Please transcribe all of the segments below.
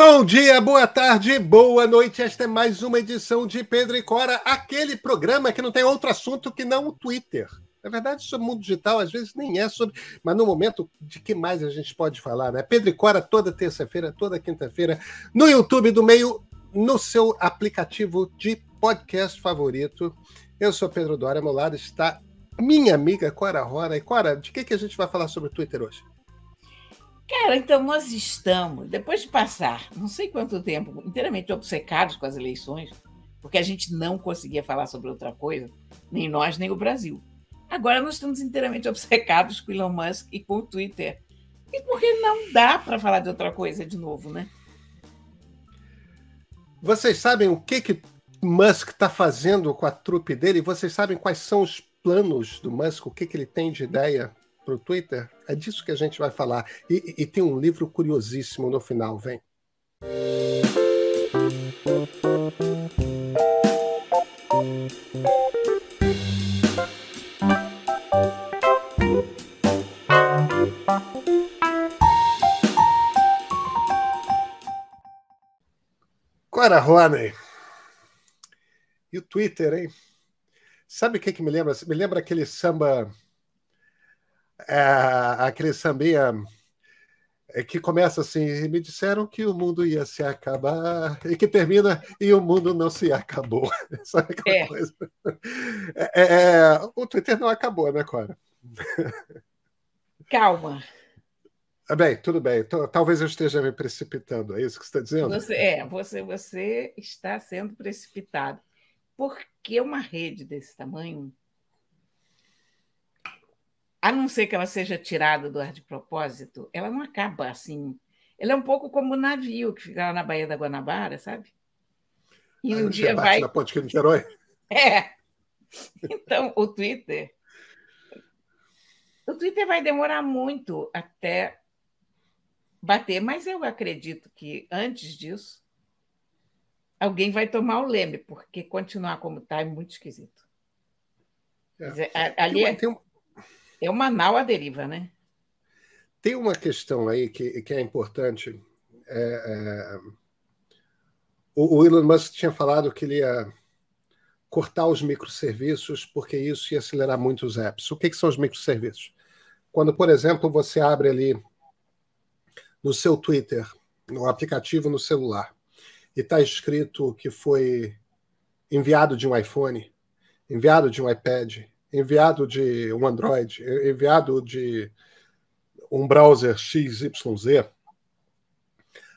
Bom dia, boa tarde, boa noite. Esta é mais uma edição de Pedro e Cora, aquele programa que não tem outro assunto que não o Twitter. Na verdade, sobre o é mundo digital, às vezes nem é sobre. Mas no momento, de que mais a gente pode falar, né? Pedro e Cora, toda terça-feira, toda quinta-feira, no YouTube do Meio, no seu aplicativo de podcast favorito. Eu sou Pedro Dória, ao meu lado está minha amiga Cora Rora. E Cora, de que, que a gente vai falar sobre o Twitter hoje? Cara, então nós estamos, depois de passar não sei quanto tempo, inteiramente obcecados com as eleições, porque a gente não conseguia falar sobre outra coisa, nem nós, nem o Brasil. Agora nós estamos inteiramente obcecados com Elon Musk e com o Twitter. E porque não dá para falar de outra coisa de novo, né? Vocês sabem o que, que Musk está fazendo com a trupe dele? Vocês sabem quais são os planos do Musk? O que, que ele tem de ideia para o Twitter? É disso que a gente vai falar. E, e tem um livro curiosíssimo no final, vem. Cora Rony. E o Twitter, hein? Sabe o que, que me lembra? Me lembra aquele samba é, aquele sambinha é, que começa assim, me disseram que o mundo ia se acabar, e que termina, e o mundo não se acabou. Sabe aquela é. coisa? É, é, é, o Twitter não acabou, né, Cora? Calma. Ah, bem, tudo bem. Então, talvez eu esteja me precipitando, é isso que você está dizendo? Você, é, você, você está sendo precipitado. Porque uma rede desse tamanho a não ser que ela seja tirada do ar de propósito, ela não acaba assim. Ela é um pouco como o navio que fica lá na Baía da Guanabara, sabe? E Aí um dia vai. Na ponte que não herói. É. Então, o Twitter. O Twitter vai demorar muito até bater, mas eu acredito que antes disso alguém vai tomar o leme, porque continuar como está é muito esquisito. É. Dizer, ali é tem, uma, tem, uma, é o Manaus à deriva, né? Tem uma questão aí que, que é importante. É, é... O, o, Elon Musk tinha falado que ele ia cortar os microserviços porque isso ia acelerar muito os apps. O que, que são os microserviços? Quando, por exemplo, você abre ali no seu Twitter, no aplicativo no celular, e está escrito que foi enviado de um iPhone, enviado de um iPad, enviado de um Android, enviado de um browser XYZ,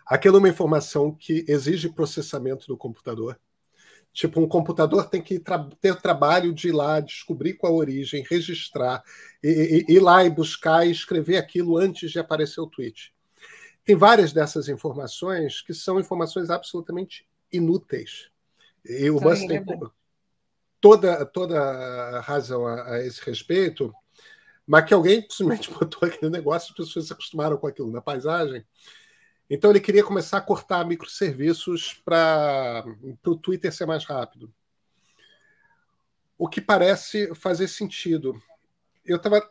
aquilo é uma informação que exige processamento do computador. Tipo, um computador tem que tra ter trabalho de ir lá, descobrir qual a origem, registrar, e, e, ir lá e buscar e escrever aquilo antes de aparecer o tweet. Tem várias dessas informações que são informações absolutamente inúteis. E o Buzz tem, toda, toda razão a, a, esse respeito, mas que alguém simplesmente botou aquele negócio e as pessoas se acostumaram com aquilo na paisagem. Então ele queria começar a cortar microserviços para o Twitter ser mais rápido. O que parece fazer sentido. Eu estava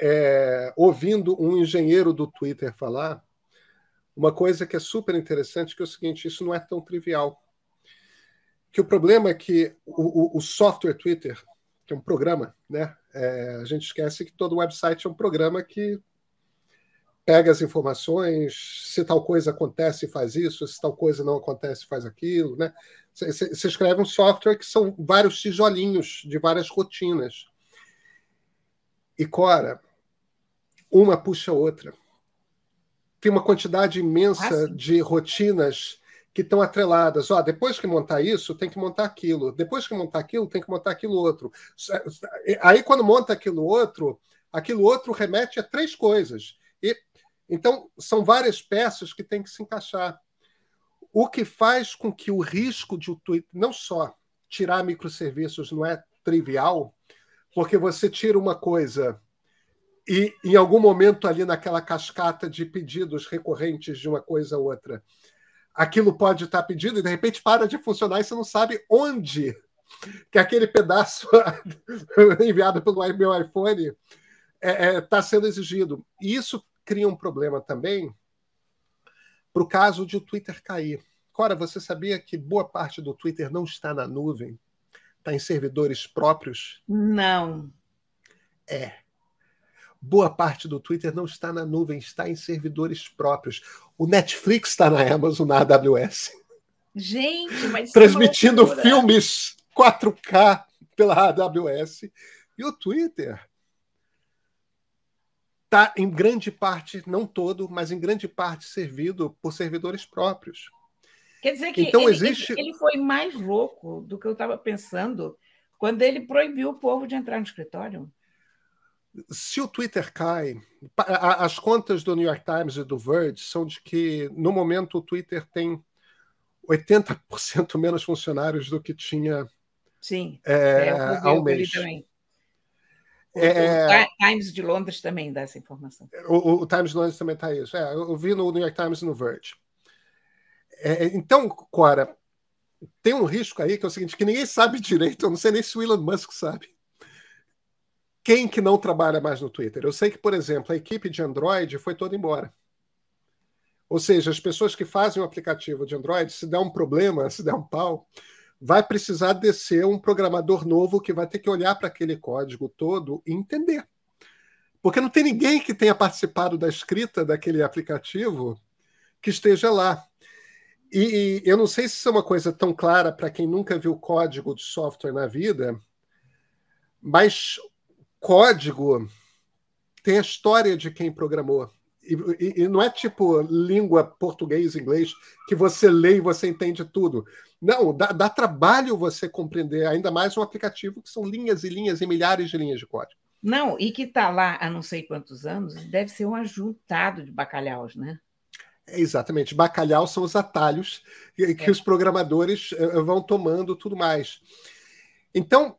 é, ouvindo um engenheiro do Twitter falar uma coisa que é super interessante, que é o seguinte, isso não é tão trivial que o problema é que o, o, o software Twitter, que é um programa, né? É, a gente esquece que todo website é um programa que pega as informações, se tal coisa acontece, faz isso, se tal coisa não acontece, faz aquilo, né? Você escreve um software que são vários tijolinhos de várias rotinas. E Cora, uma puxa a outra. Tem uma quantidade imensa ah, de rotinas que estão atreladas. Ó, depois que montar isso, tem que montar aquilo. Depois que montar aquilo, tem que montar aquilo outro. Aí, quando monta aquilo outro, aquilo outro remete a três coisas. E então são várias peças que têm que se encaixar. O que faz com que o risco de o Twitter não só tirar microserviços não é trivial, porque você tira uma coisa e em algum momento ali naquela cascata de pedidos recorrentes de uma coisa a outra, aquilo pode estar pedindo e de repente para de funcionar e você não sabe onde que aquele pedaço enviado pelo meu iPhone está é, é, tá sendo exigido. E isso cria um problema também para o caso de o Twitter cair. Cora, você sabia que boa parte do Twitter não está na nuvem? Está em servidores próprios? Não. É boa parte do Twitter não está na nuvem, está em servidores próprios. O Netflix está na Amazon, na AWS. Gente, mas. Transmitindo filmes 4K pela AWS. E o Twitter está em grande parte, não todo, mas em grande parte servido por servidores próprios. Quer dizer que então, ele, existe... ele foi mais louco do que eu estava pensando quando ele proibiu o povo de entrar no escritório se o Twitter cai, as contas do New York Times e do Verge são de que, no momento, o Twitter tem 80% menos funcionários do que tinha Sim, é, é, ao mês. Também. É, o, é, o Times de Londres também dá essa informação. O, o Times de Londres também está isso. É, eu vi no New York Times e no Verge. É, é, então, Cora, tem um risco aí que é o seguinte, que ninguém sabe direito, eu não sei nem se o Elon Musk sabe quem que não trabalha mais no Twitter? Eu sei que, por exemplo, a equipe de Android foi toda embora. Ou seja, as pessoas que fazem o aplicativo de Android, se der um problema, se der um pau, vai precisar descer um programador novo que vai ter que olhar para aquele código todo e entender. Porque não tem ninguém que tenha participado da escrita daquele aplicativo que esteja lá. E, e eu não sei se isso é uma coisa tão clara para quem nunca viu código de software na vida, mas código tem a história de quem programou. E, e, e, não é tipo língua português, inglês, que você lê e você entende tudo. Não, dá, dá, trabalho você compreender, ainda mais um aplicativo que são linhas e linhas e milhares de linhas de código. Não, e que está lá há não sei quantos anos, deve ser um ajuntado de bacalhaus, né? exatamente, bacalhau são os atalhos que, é. os programadores eh, vão tomando tudo mais. Então,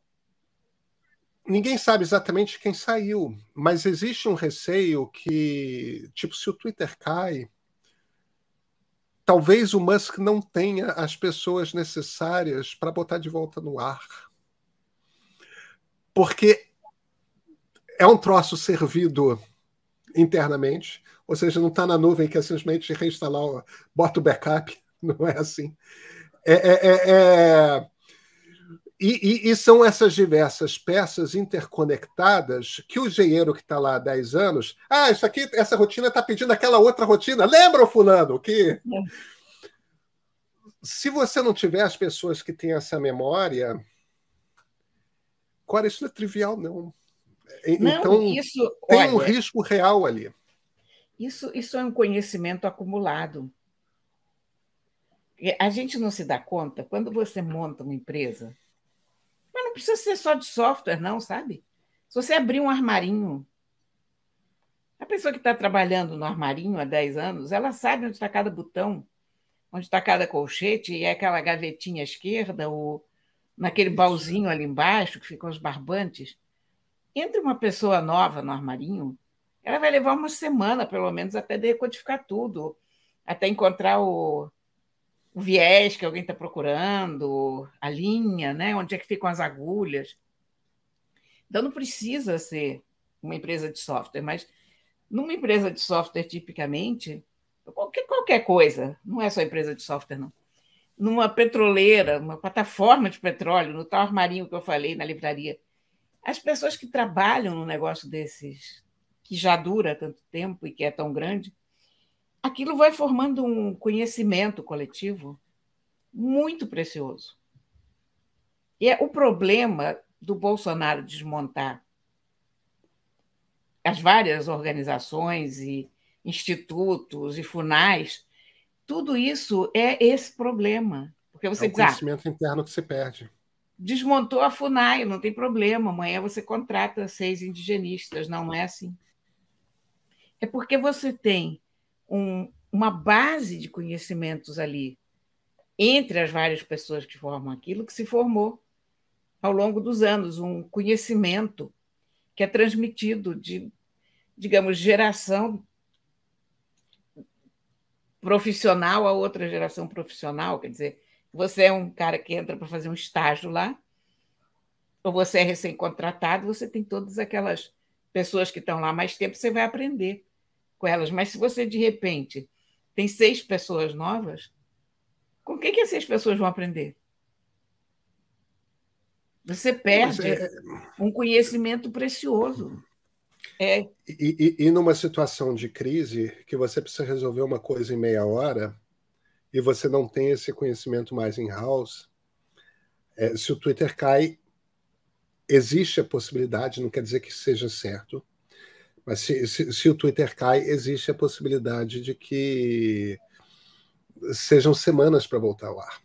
ninguém sabe exatamente quem saiu, mas existe um receio que, tipo, se o Twitter cai, talvez o Musk não tenha as pessoas necessárias para botar de volta no ar. Porque é um troço servido internamente, ou seja, não está na nuvem que é simplesmente reinstalar, bota o backup, não é assim. É, é, é, é e, e, e, são essas diversas peças interconectadas que o engenheiro que está lá há 10 anos. Ah, isso aqui, essa rotina está pedindo aquela outra rotina. Lembra, Fulano, que. É. Se você não tiver as pessoas que têm essa memória. Agora, isso não é trivial, não. não então, isso, tem olha, um risco real ali. Isso, isso é um conhecimento acumulado. A gente não se dá conta, quando você monta uma empresa, mas não precisa ser só de software, não, sabe? Se você abrir um armarinho, a pessoa que está trabalhando no armarinho há 10 anos, ela sabe onde está cada botão, onde está cada colchete, e é aquela gavetinha esquerda, ou naquele baúzinho ali embaixo, que ficam os barbantes. Entre uma pessoa nova no armarinho, ela vai levar uma semana, pelo menos, até decodificar tudo, até encontrar o, o viés que alguém está procurando, a linha, né? onde é que ficam as agulhas. Então, não precisa ser uma empresa de software, mas numa empresa de software, tipicamente, qualquer, qualquer coisa, não é só empresa de software, não. Numa petroleira, uma plataforma de petróleo, no tal armarinho que eu falei na livraria, as pessoas que trabalham num negócio desses, que já dura tanto tempo e que é tão grande, aquilo vai formando um conhecimento coletivo muito precioso. E é o problema do Bolsonaro desmontar as várias organizações e institutos e funais, tudo isso é esse problema. Porque você é o conhecimento diz, ah, interno que se perde. Desmontou a FUNAI, não tem problema. Amanhã você contrata seis indigenistas. Não é assim. É porque você tem um, uma base de conhecimentos ali entre as várias pessoas que formam aquilo que se formou ao longo dos anos, um conhecimento que é transmitido de, digamos, geração profissional a outra geração profissional, quer dizer, você é um cara que entra para fazer um estágio lá, ou você é recém-contratado, você tem todas aquelas pessoas que estão lá mais tempo, você vai aprender com elas, mas se você de repente tem seis pessoas novas, com quem que essas pessoas vão aprender? Você perde é, é... um conhecimento precioso. É. E, e, e, numa situação de crise, que você precisa resolver uma coisa em meia hora, e você não tem esse conhecimento mais em house, é, se o Twitter cai, existe a possibilidade, não quer dizer que seja certo, mas se, se, se, o Twitter cai, existe a possibilidade de que sejam semanas para voltar ao ar.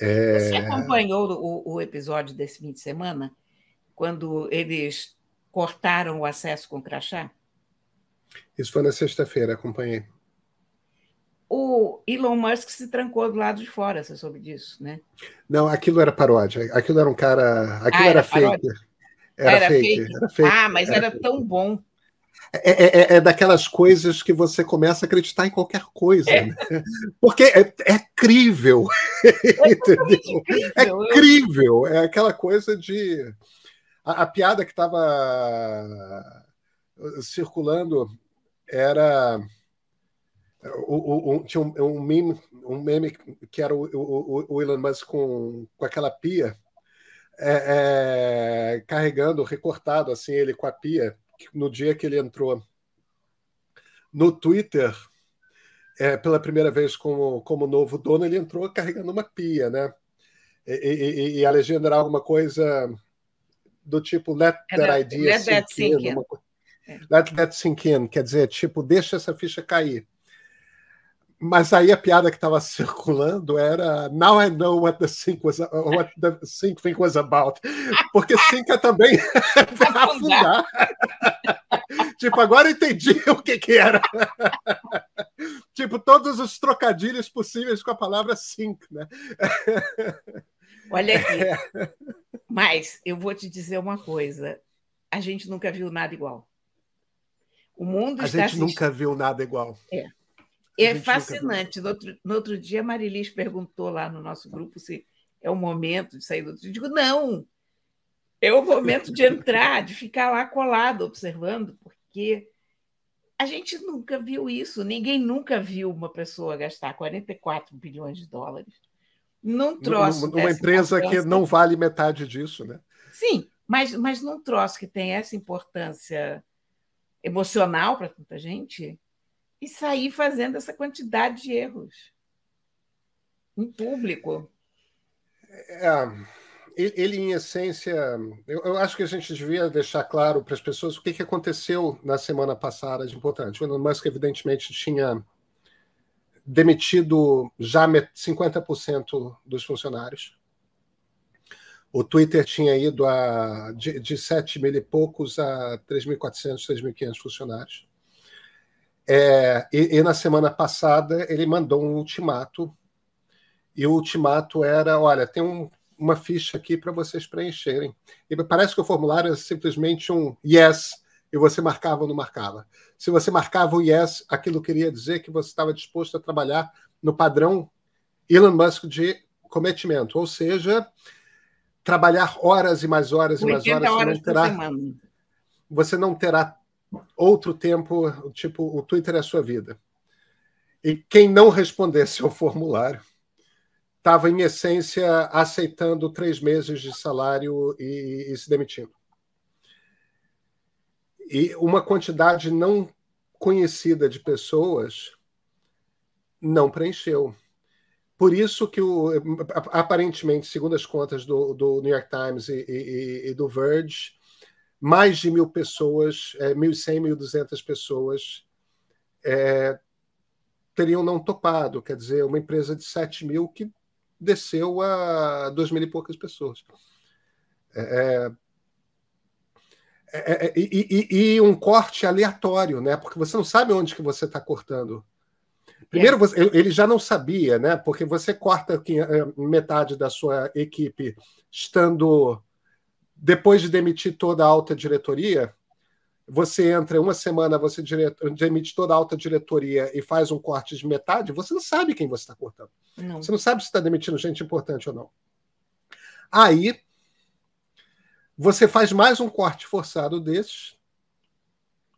É... Você acompanhou o, o, episódio desse fim de semana, quando eles cortaram o acesso com o crachá? Isso foi na sexta-feira, acompanhei. O Elon Musk se trancou do lado de fora, você soube disso, né? Não, aquilo era paródia. Aquilo era um cara. Aquilo ah, era, era fake. Paródia. Era, era, fake, fake. era fake, Ah, mas era, era tão bom. É, é, é, é, daquelas coisas que você começa a acreditar em qualquer coisa. É. Né? Porque é, é crível. É, é crível. É aquela coisa de. A, a piada que estava uh, circulando era. O, o, o, tinha um, um, meme, um meme que era o, o, Elon Musk com, com aquela pia é, é, carregando, recortado assim ele com a pia no dia que ele entrou no Twitter é, pela primeira vez como, como novo dono, ele entrou carregando uma pia, né? E, e, e a legenda era alguma coisa do tipo let é that idea let sink, that sink in. in. É. Let that sink in, quer dizer, tipo, deixa essa ficha cair. Mas aí a piada que estava circulando era Now I know what the sink was, what the sync thing was about. Porque é também afundar. tipo, agora eu entendi o que, que era. tipo, todos os trocadilhos possíveis com a palavra sink, né? Olha aqui. É. Mas eu vou te dizer uma coisa. A gente nunca viu nada igual. O mundo a está gente assistindo... nunca viu nada igual. É. É fascinante. No outro, no outro dia, a Marilis perguntou lá no nosso grupo se é o momento de sair do outro. Eu digo, não! É o momento de entrar, de ficar lá colado, observando, porque a gente nunca viu isso. Ninguém nunca viu uma pessoa gastar 44 bilhões de dólares num troço. Numa empresa que não vale metade disso, né? Sim, mas, mas num troço que tem essa importância emocional para tanta gente, e sair fazendo essa quantidade de erros em público. É, ele, em essência, eu, eu, acho que a gente devia deixar claro para as pessoas o que, que aconteceu na semana passada de importante. O Elon Musk, evidentemente, tinha demitido já 50% dos funcionários. O Twitter tinha ido a, de, de 7 mil e poucos a 3.400, 3.500 funcionários. É, e, e, na semana passada ele mandou um ultimato, e o ultimato era: olha, tem um, uma ficha aqui para vocês preencherem. E parece que o formulário é simplesmente um yes, e você marcava ou não marcava. Se você marcava o yes, aquilo queria dizer que você estava disposto a trabalhar no padrão Elon Musk de cometimento, ou seja, trabalhar horas e mais horas e mais horas. horas não terá, você não terá outro tempo, tipo, o Twitter é a sua vida. E quem não respondesse ao formulário estava, em essência, aceitando três meses de salário e, e se demitindo. E uma quantidade não conhecida de pessoas não preencheu. Por isso que, o, aparentemente, segundo as contas do, do New York Times e, e, e do Verge, mais de mil pessoas, é, 1.100, 1.200 pessoas é, teriam não topado, quer dizer, uma empresa de 7 mil que desceu a 2 mil e poucas pessoas. É, é, é, é, é e, e, e, um corte aleatório, né? Porque você não sabe onde que você está cortando. Primeiro, é. você, ele já não sabia, né? Porque você corta metade da sua equipe estando depois de demitir toda a alta diretoria, você entra uma semana, você demite toda a alta diretoria e faz um corte de metade, você não sabe quem você está cortando. Não. Você não sabe se está demitindo gente importante ou não. Aí você faz mais um corte forçado desses,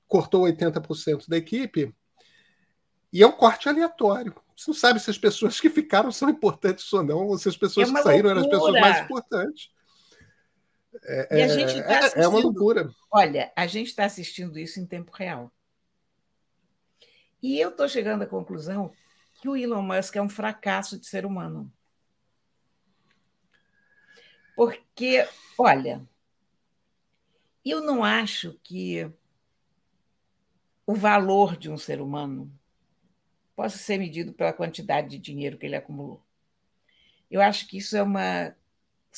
cortou 80% da equipe, e é um corte aleatório. Você não sabe se as pessoas que ficaram são importantes ou não, ou se as pessoas é que saíram loucura. eram as pessoas mais importantes. É, e a é, gente tá é, é uma loucura. Olha, a gente está assistindo isso em tempo real. E eu estou chegando à conclusão que o Elon Musk é um fracasso de ser humano. Porque, olha, eu não acho que o valor de um ser humano possa ser medido pela quantidade de dinheiro que ele acumulou. Eu acho que isso é uma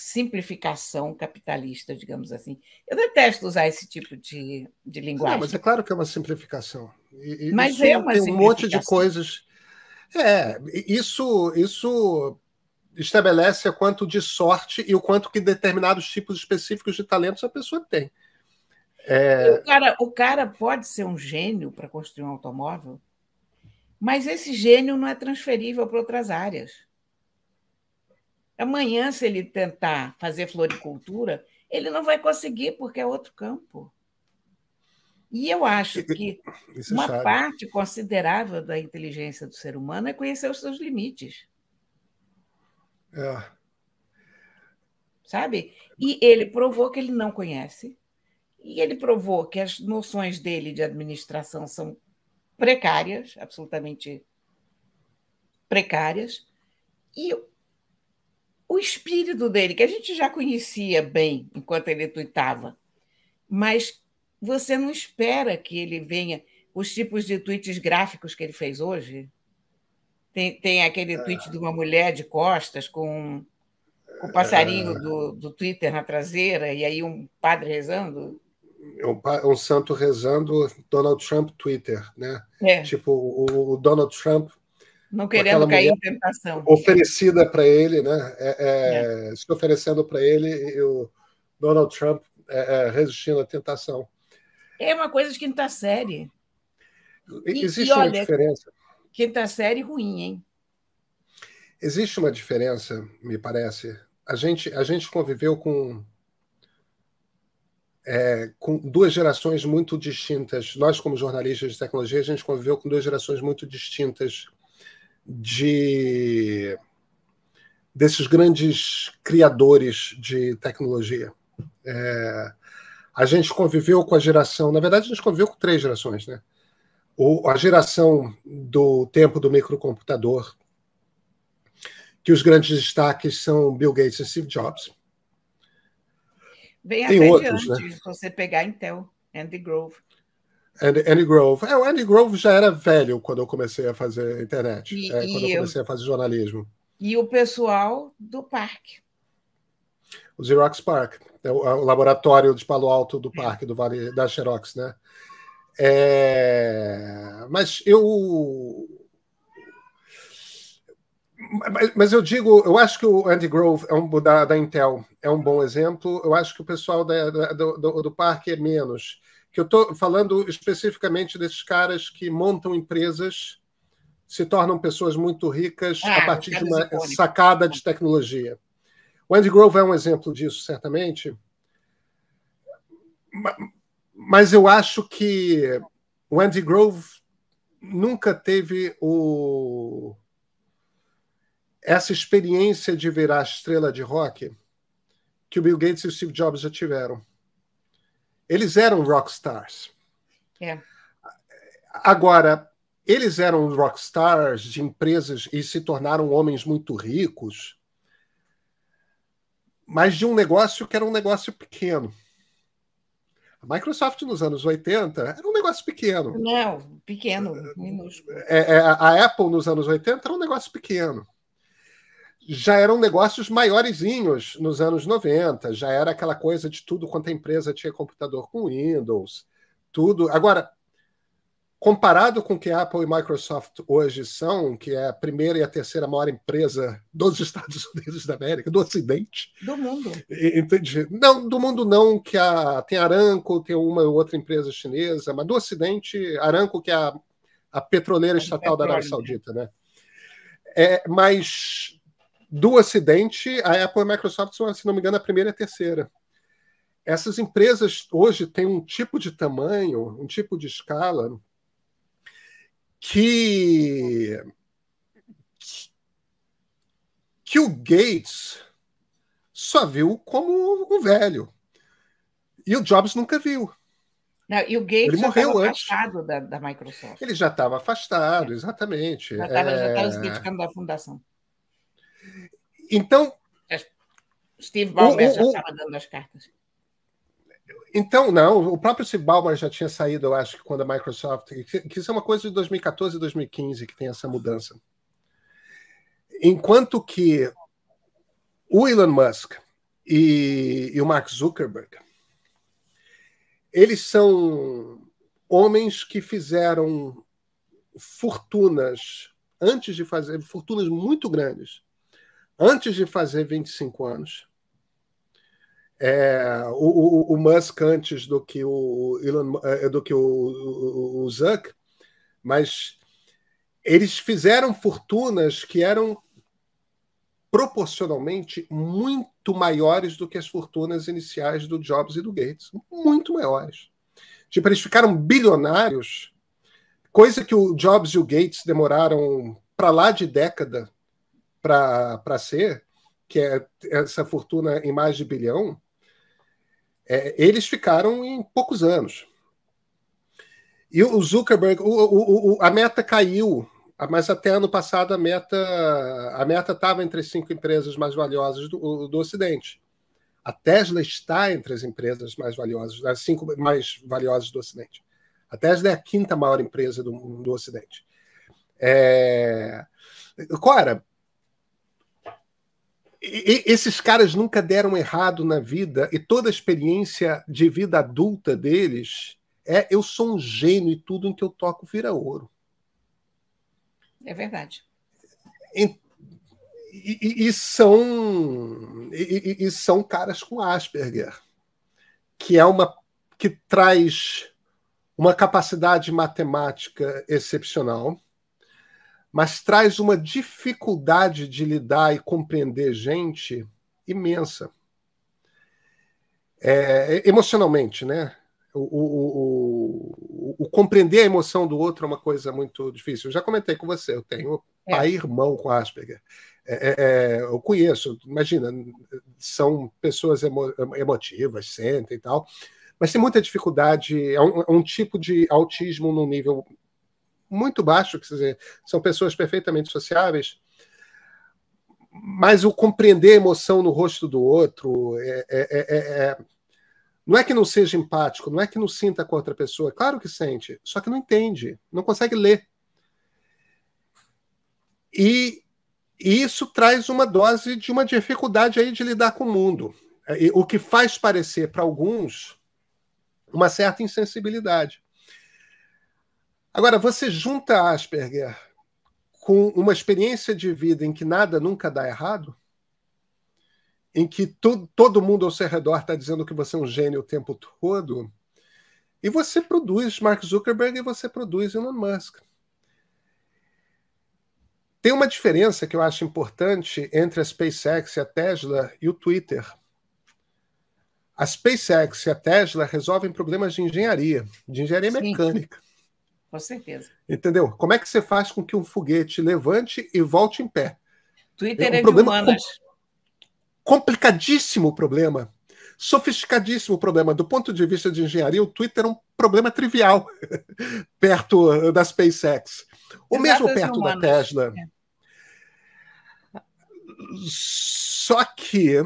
simplificação capitalista, digamos assim. Eu detesto usar esse tipo de, de linguagem. Não, mas é claro que é uma simplificação. E, mas é uma tem um monte de coisas. É, isso, isso estabelece o quanto de sorte e o quanto que determinados tipos específicos de talentos a pessoa tem. É... O, cara, o cara pode ser um gênio para construir um automóvel, mas esse gênio não é transferível para outras áreas. Amanhã, se ele tentar fazer floricultura, ele não vai conseguir, porque é outro campo. E eu acho que Isso uma sabe. parte considerável da inteligência do ser humano é conhecer os seus limites. É. Sabe? E ele provou que ele não conhece, e ele provou que as noções dele de administração são precárias, absolutamente precárias, e o espírito dele, que a gente já conhecia bem enquanto ele tuitava, mas você não espera que ele venha os tipos de tweets gráficos que ele fez hoje? Tem, tem aquele é. tweet de uma mulher de costas com, com o passarinho é. do, do Twitter na traseira e aí um padre rezando? É um, um santo rezando Donald Trump Twitter, né? É. Tipo, o, o Donald Trump não querendo cair em tentação. Oferecida para ele, né? É, é, é. se oferecendo para ele e o Donald Trump é, é, resistindo à tentação. É uma coisa de quinta tá série. E, Existe e olha, uma diferença. Quinta tá série ruim, hein? Existe uma diferença, me parece. A gente, a gente conviveu com é, com duas gerações muito distintas. Nós, como jornalistas de tecnologia, a gente conviveu com duas gerações muito distintas de desses grandes criadores de tecnologia. É, a gente conviveu com a geração, na verdade, a gente conviveu com três gerações, né? O, a geração do tempo do microcomputador, que os grandes destaques são Bill Gates e Steve Jobs. Vem Tem até outros, de né? antes, né? você pegar Intel, Andy Grove. Andy, Andy, Grove. É, o Andy Grove já era velho quando eu comecei a fazer internet, e, é, quando eu comecei eu, a fazer jornalismo. E o pessoal do parque. O Xerox Park, é o, é o, laboratório de Palo Alto do é. parque, do Vale da Xerox, né? É, mas eu. Mas, mas, eu digo, eu acho que o Andy Grove é um, da, da Intel é um bom exemplo. Eu acho que o pessoal da, da, do, do, do parque é menos que eu estou falando especificamente desses caras que montam empresas, se tornam pessoas muito ricas ah, a partir de uma sacada de tecnologia. O Andy Grove é um exemplo disso, certamente. Mas eu acho que o Andy Grove nunca teve o... essa experiência de virar estrela de rock que o Bill Gates e o Steve Jobs já tiveram. Eles eram rockstars. É. Agora, eles eram rockstars de empresas e se tornaram homens muito ricos, mas de um negócio que era um negócio pequeno. A Microsoft nos anos 80 era um negócio pequeno. Não, pequeno, minúsculo. É, é, a Apple nos anos 80 era um negócio pequeno já eram negócios maiorizinhos nos anos 90, já era aquela coisa de tudo quanto a empresa tinha computador com Windows, tudo. Agora, comparado com o que a Apple e Microsoft hoje são, que é a primeira e a terceira maior empresa dos Estados Unidos da América, do Ocidente. Do mundo. Entendi. Não, do mundo não, que a, tem Aranco, tem uma ou outra empresa chinesa, mas do Ocidente, Aranco, que é a, a petroleira é estatal da Arábia né? Saudita, né? É, mas do Ocidente, a Apple e a Microsoft são, se não me engano, a primeira e a terceira. Essas empresas hoje têm um tipo de tamanho, um tipo de escala que que o Gates só viu como o velho e o Jobs nunca viu. Não, e o Gates ele morreu antes. afastado da, da, Microsoft. Ele já estava afastado, exatamente. Já estava é... já criticando da fundação. Então. É, Steve Ballmer o, o, já estava dando as cartas. Então, não, o próprio Steve Ballmer já tinha saído, eu acho, quando a Microsoft. Que isso é uma coisa de 2014 e 2015 que tem essa mudança. Enquanto que o Elon Musk e, e o Mark Zuckerberg, eles são homens que fizeram fortunas antes de fazer fortunas muito grandes antes de fazer 25 anos. É, o, o, o, Musk antes do que o Elon, é, do que o, o Zuck, mas eles fizeram fortunas que eram proporcionalmente muito maiores do que as fortunas iniciais do Jobs e do Gates, muito maiores. Tipo, eles ficaram bilionários, coisa que o Jobs e o Gates demoraram para lá de década para ser, que é essa fortuna em mais de bilhão, é, eles ficaram em poucos anos. E o Zuckerberg, o, o, o, a meta caiu, mas até ano passado a meta a meta estava entre as cinco empresas mais valiosas do, do Ocidente. A Tesla está entre as empresas mais valiosas, as cinco mais valiosas do Ocidente. A Tesla é a quinta maior empresa do, do Ocidente. É... Cora, e, esses caras nunca deram errado na vida e toda a experiência de vida adulta deles é eu sou um gênio e tudo em que eu toco vira ouro. É verdade. E, e, e são e, são caras com Asperger, que é uma que traz uma capacidade matemática excepcional mas traz uma dificuldade de lidar e compreender gente imensa. É, é emocionalmente, né? O, o, o, o, compreender a emoção do outro é uma coisa muito difícil. Eu já comentei com você, eu tenho é. pai e irmão com Asperger. É, é, é, eu conheço, imagina, são pessoas emo, emotivas, sentem e tal, mas tem muita dificuldade. É um, um tipo de autismo num nível muito baixo, quer dizer, são pessoas perfeitamente sociáveis, mas o compreender a emoção no rosto do outro é é, é, é, é, não é que não seja empático, não é que não sinta com a outra pessoa, claro que sente, só que não entende, não consegue ler. E, e isso traz uma dose de uma dificuldade aí de lidar com o mundo, o que faz parecer para alguns uma certa insensibilidade. Agora, você junta Asperger com uma experiência de vida em que nada nunca dá errado, em que to todo mundo ao seu redor está dizendo que você é um gênio o tempo todo, e você produz Mark Zuckerberg e você produz Elon Musk. Tem uma diferença que eu acho importante entre a SpaceX, a Tesla e o Twitter. A SpaceX e a Tesla resolvem problemas de engenharia, de engenharia Sim. mecânica com certeza. Entendeu? Como é que você faz com que um foguete levante e volte em pé? Twitter é, um é problema humanas. Complicadíssimo problema. Sofisticadíssimo problema. Do ponto de vista de engenharia, o Twitter é um problema trivial perto eh, da SpaceX. O mesmo perto humanas. da Tesla. É. Só que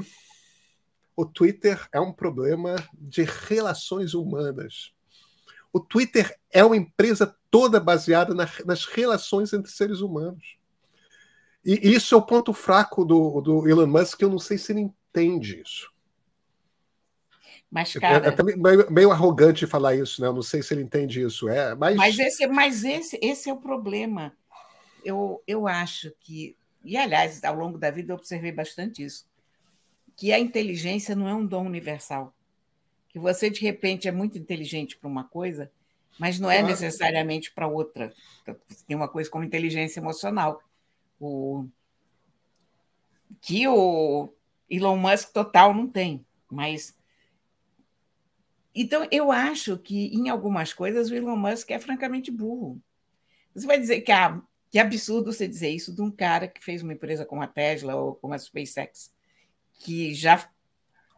o Twitter é um problema de relações humanas. O Twitter é uma empresa toda baseada na, nas relações entre seres humanos. E isso é o ponto fraco do, do Elon Musk, eu não sei se ele entende isso. Mas, é, cara... É, é meio, meio, arrogante falar isso, né? Eu não sei se ele entende isso. É, mas... mas, esse, mas esse, esse é o problema. Eu, eu acho que... E, aliás, ao longo da vida eu observei bastante isso. Que a inteligência não é um dom universal que você de repente é muito inteligente para uma coisa, mas não é necessariamente para outra. Tem uma coisa como inteligência emocional. O que o Elon Musk total não tem, mas então eu acho que em algumas coisas o Elon Musk é francamente burro. Você vai dizer que ah, que absurdo você dizer isso de um cara que fez uma empresa como a Tesla ou como a SpaceX, que já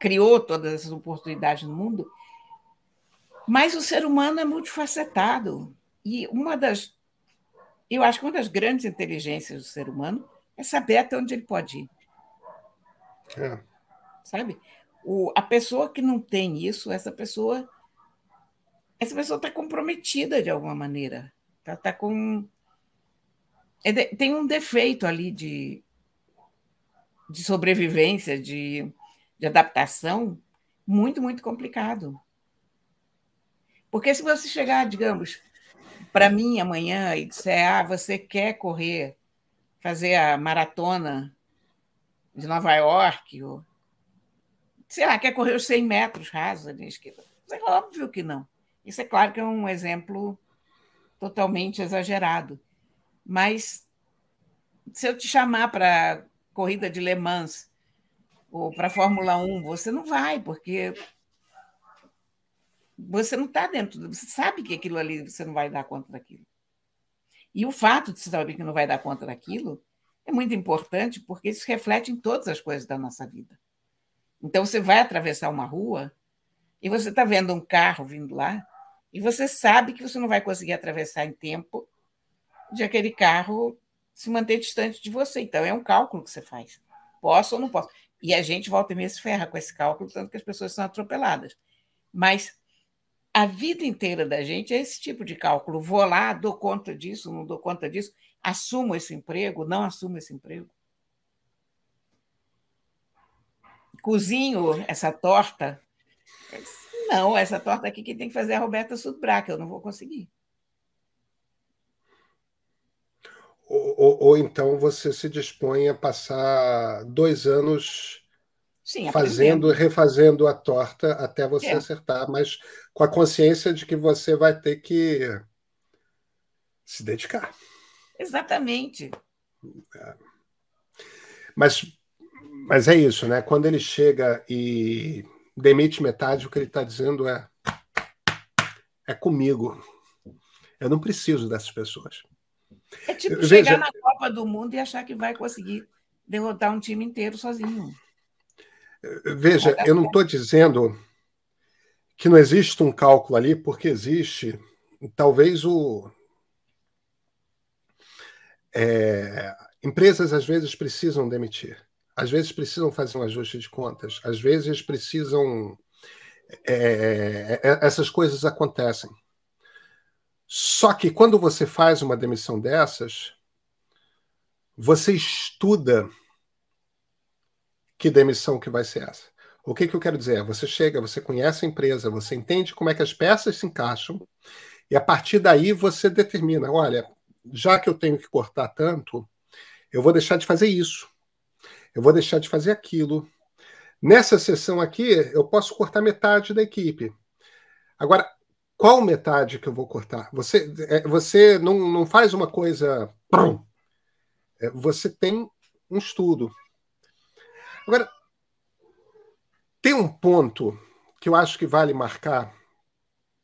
criou todas essas oportunidades no mundo, mas o ser humano é multifacetado. E uma das. Eu acho que uma das grandes inteligências do ser humano é saber até onde ele pode ir. É. Sabe? O, a pessoa que não tem isso, essa pessoa. Essa pessoa está comprometida de alguma maneira. Está tá com. É de, tem um defeito ali de, de sobrevivência, de de adaptação muito, muito complicado. Porque se você chegar, digamos, para mim amanhã e disser, ah, você quer correr, fazer a maratona de Nova York, ou, sei lá, quer correr os 100 metros rasos ali esquerda. É óbvio que não. Isso é claro que é um exemplo totalmente exagerado. Mas se eu te chamar para corrida de Le Mans ou para a Fórmula 1, você não vai, porque você não está dentro, você sabe que aquilo ali você não vai dar conta daquilo. E o fato de você saber que não vai dar conta daquilo é muito importante, porque isso reflete em todas as coisas da nossa vida. Então, você vai atravessar uma rua e você está vendo um carro vindo lá e você sabe que você não vai conseguir atravessar em tempo de aquele carro se manter distante de você. Então, é um cálculo que você faz. Posso ou não posso? E a gente volta e meia se ferra com esse cálculo, tanto que as pessoas são atropeladas. Mas a vida inteira da gente é esse tipo de cálculo. Vou lá, dou conta disso, não dou conta disso, assumo esse emprego, não assumo esse emprego. Cozinho essa torta. Não, essa torta aqui que tem que fazer é a Roberta Sudbrack, eu não vou conseguir. Ou, ou, ou, então você se dispõe a passar dois anos Sim, fazendo e refazendo a torta até você é. acertar, mas com a consciência de que você vai ter que se dedicar. Exatamente. É. Mas, mas é isso, né? Quando ele chega e demite metade, o que ele está dizendo é: é comigo. Eu não preciso dessas pessoas. É tipo Veja, chegar na Copa do Mundo e achar que vai conseguir derrotar um time inteiro sozinho. Veja, eu não estou dizendo que não existe um cálculo ali, porque existe talvez o. É, empresas às vezes precisam demitir, às vezes precisam fazer um ajuste de contas, às vezes precisam. É, é, é essas coisas acontecem. Só que quando você faz uma demissão dessas, você estuda que demissão que vai ser essa. O que, que eu quero dizer? Você chega, você conhece a empresa, você entende como é que as peças se encaixam, e a partir daí você determina: olha, já que eu tenho que cortar tanto, eu vou deixar de fazer isso, eu vou deixar de fazer aquilo. Nessa sessão aqui, eu posso cortar metade da equipe. Agora, qual metade que eu vou cortar? Você, é, você não, não faz uma coisa. É, você tem um estudo. Agora, tem um ponto que eu acho que vale marcar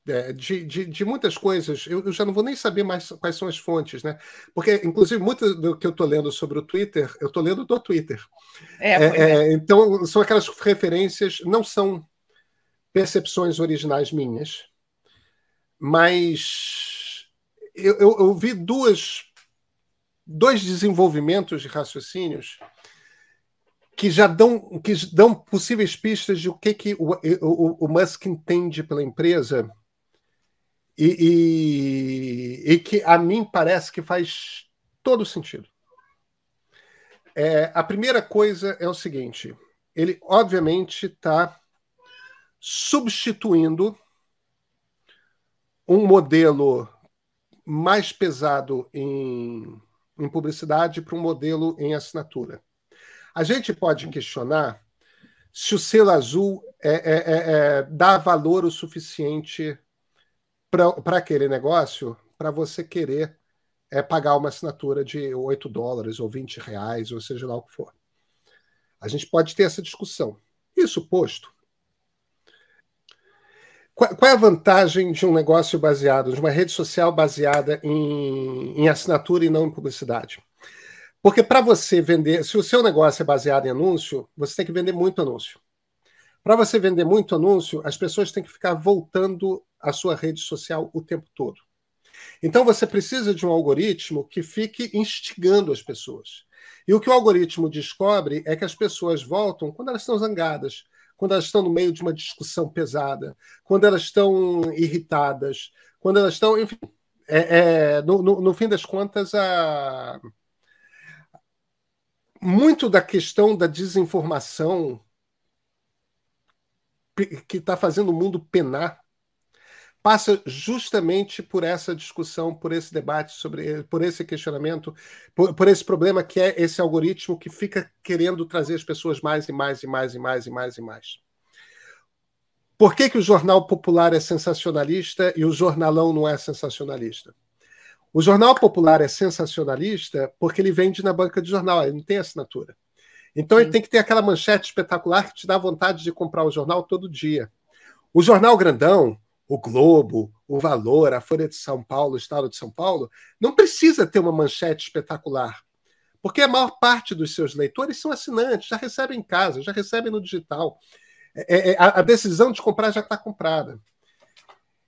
é, de, de, de, muitas coisas, eu, eu, já não vou nem saber mais quais são as fontes, né? Porque, inclusive, muito do que eu estou lendo sobre o Twitter, eu estou lendo do Twitter. É, é, é, então, são aquelas referências, não são percepções originais minhas, mas eu, eu, eu vi duas, dois desenvolvimentos de raciocínios que já dão, que dão possíveis pistas de o que, que o, o, o Musk entende pela empresa e, e, e, que a mim parece que faz todo sentido. É, a primeira coisa é o seguinte: ele obviamente está substituindo um modelo mais pesado em, em publicidade para um modelo em assinatura. A gente pode questionar se o selo azul é, é, é, é dá valor o suficiente para aquele negócio para você querer é, pagar uma assinatura de 8 dólares ou 20 reais, ou seja lá o que for. A gente pode ter essa discussão. Isso posto, qual, qual, é a vantagem de um negócio baseado, de uma rede social baseada em, em assinatura e não em publicidade? Porque para você vender, se o seu negócio é baseado em anúncio, você tem que vender muito anúncio. Para você vender muito anúncio, as pessoas têm que ficar voltando à sua rede social o tempo todo. Então você precisa de um algoritmo que fique instigando as pessoas. E o que o algoritmo descobre é que as pessoas voltam quando elas estão zangadas, quando elas estão no meio de uma discussão pesada, quando elas estão irritadas, quando elas estão. Enfim, é, é, no, no, no, fim das contas, a... muito da questão da desinformação que está fazendo o mundo penar passa justamente por essa discussão, por esse debate, sobre, por esse questionamento, por, por, esse problema que é esse algoritmo que fica querendo trazer as pessoas mais e mais e mais e mais e mais e mais. Por que, que o jornal popular é sensacionalista e o jornalão não é sensacionalista? O jornal popular é sensacionalista porque ele vende na banca de jornal, ele não tem assinatura. Então Sim. ele tem que ter aquela manchete espetacular que te dá vontade de comprar o jornal todo dia. O jornal grandão, o Globo, o Valor, a Folha de São Paulo, o Estado de São Paulo, não precisa ter uma manchete espetacular. Porque a maior parte dos seus leitores são assinantes, já recebem em casa, já recebem no digital. É, é, é a, decisão de comprar já está comprada.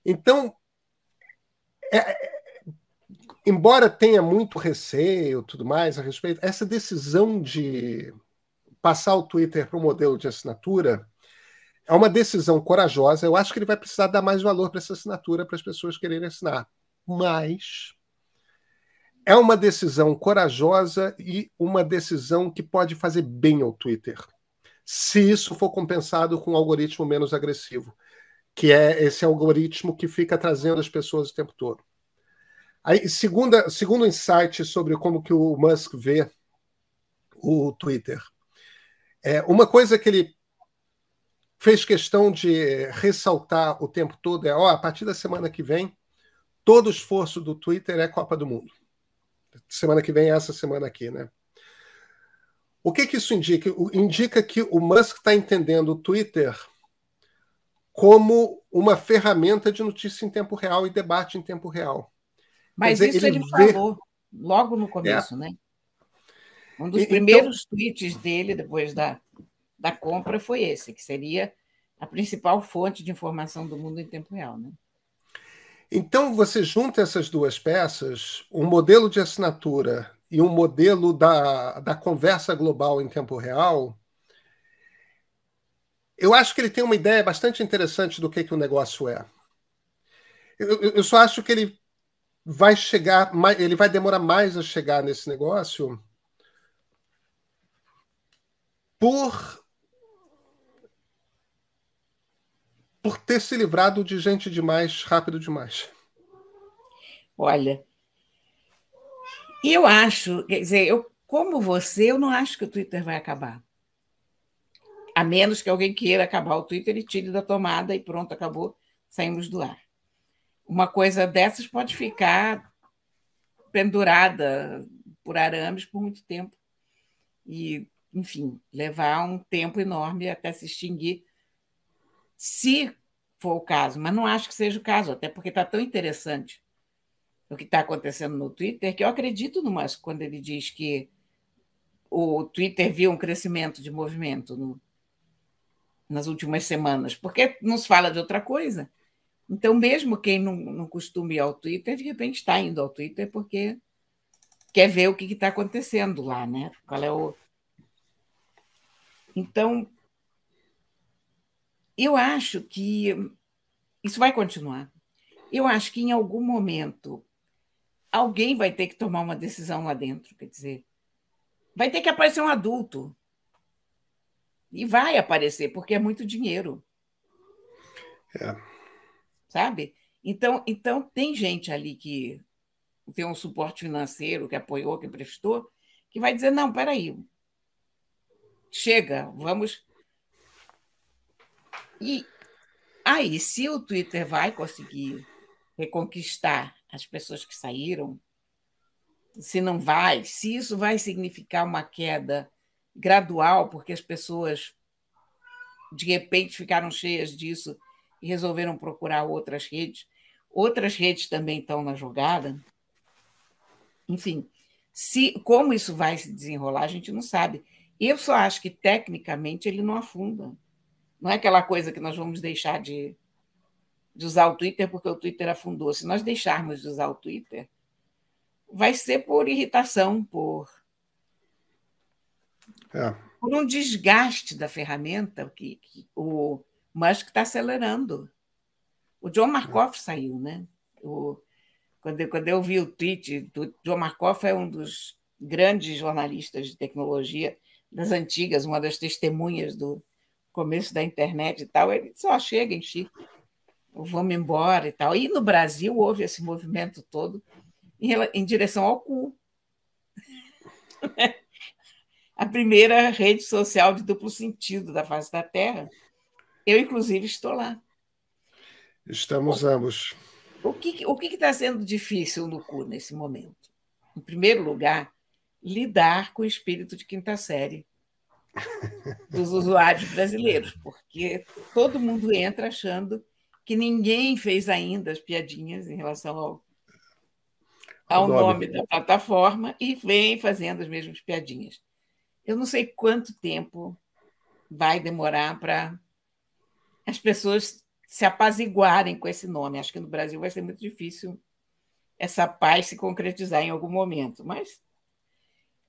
Então, é, é, embora tenha muito receio tudo mais a respeito, essa decisão de passar o Twitter para o modelo de assinatura é uma decisão corajosa. Eu acho que ele vai precisar dar mais valor para essa assinatura para as pessoas quererem assinar. Mas é uma decisão corajosa e uma decisão que pode fazer bem ao Twitter, se isso for compensado com um algoritmo menos agressivo, que é esse algoritmo que fica trazendo as pessoas o tempo todo. Aí, segunda, segundo insight sobre como que o Musk vê o Twitter, é uma coisa que ele fez questão de ressaltar o tempo todo é, ó, a partir da semana que vem, todo o esforço do Twitter é Copa do Mundo. Semana que vem é essa semana aqui, né? O que, que isso indica? Indica que o Musk está entendendo o Twitter como uma ferramenta de notícia em tempo real e debate em tempo real. Mas dizer, isso ele, ele vê... falou logo no começo, é. né? Um dos então primeiros então... tweets dele, depois da, da compra foi esse, que seria a principal fonte de informação do mundo em tempo real. Né? Então, você junta essas duas peças, um modelo de assinatura e um modelo da, da conversa global em tempo real. Eu acho que ele tem uma ideia bastante interessante do que, que o negócio é. Eu, eu só acho que ele vai chegar, ele vai demorar mais a chegar nesse negócio por por ter se livrado de gente demais rápido demais? Olha, eu acho, quer dizer, eu como você, eu não acho que o Twitter vai acabar. A menos que alguém queira acabar o Twitter e tire da tomada e pronto, acabou, saímos do ar. Uma coisa dessas pode ficar pendurada por arames por muito tempo. E, enfim, levar um tempo enorme até se extinguir se for o caso, mas não acho que seja o caso, até porque está tão interessante o que está acontecendo no Twitter, que eu acredito no Musk quando ele diz que o Twitter viu um crescimento de movimento no, nas últimas semanas, porque não se fala de outra coisa. Então, mesmo quem não, não costuma ir ao Twitter, de repente está indo ao Twitter porque quer ver o que está acontecendo lá, né? Qual é o. Então, eu acho que isso vai continuar. Eu acho que em algum momento alguém vai ter que tomar uma decisão lá dentro, quer dizer, vai ter que aparecer um adulto. E vai aparecer, porque é muito dinheiro. É. Sabe? Então, então tem gente ali que tem um suporte financeiro, que apoiou, que prestou, que vai dizer, não, peraí, chega, vamos e aí, se o Twitter vai conseguir reconquistar as pessoas que saíram, se não vai, se isso vai significar uma queda gradual, porque as pessoas de repente ficaram cheias disso e resolveram procurar outras redes, outras redes também estão na jogada. Enfim, se como isso vai se desenrolar, a gente não sabe. Eu só acho que tecnicamente ele não afunda. Não é aquela coisa que nós vamos deixar de, de usar o Twitter porque o Twitter afundou. Se nós deixarmos de usar o Twitter, vai ser por irritação, por, é. por um desgaste da ferramenta que, que o Musk está acelerando. O John Markoff é. saiu, né? O, quando, eu, quando eu vi o tweet, do, John Markoff, é um dos grandes jornalistas de tecnologia das antigas, uma das testemunhas do, começo da internet e tal, ele só chega em Chico, vamos embora e tal. E no Brasil houve esse movimento todo em, em direção ao cu. a primeira rede social de duplo sentido da face da Terra. Eu, inclusive, estou lá. Estamos o, ambos. O que o está sendo difícil no cu nesse momento? Em primeiro lugar, lidar com o espírito de quinta série dos usuários brasileiros, porque todo mundo entra achando que ninguém fez ainda as piadinhas em relação ao, ao nome da plataforma e vem fazendo as mesmas piadinhas. Eu não sei quanto tempo vai demorar para as pessoas se apaziguarem com esse nome. Acho que no Brasil vai ser muito difícil essa paz se concretizar em algum momento, mas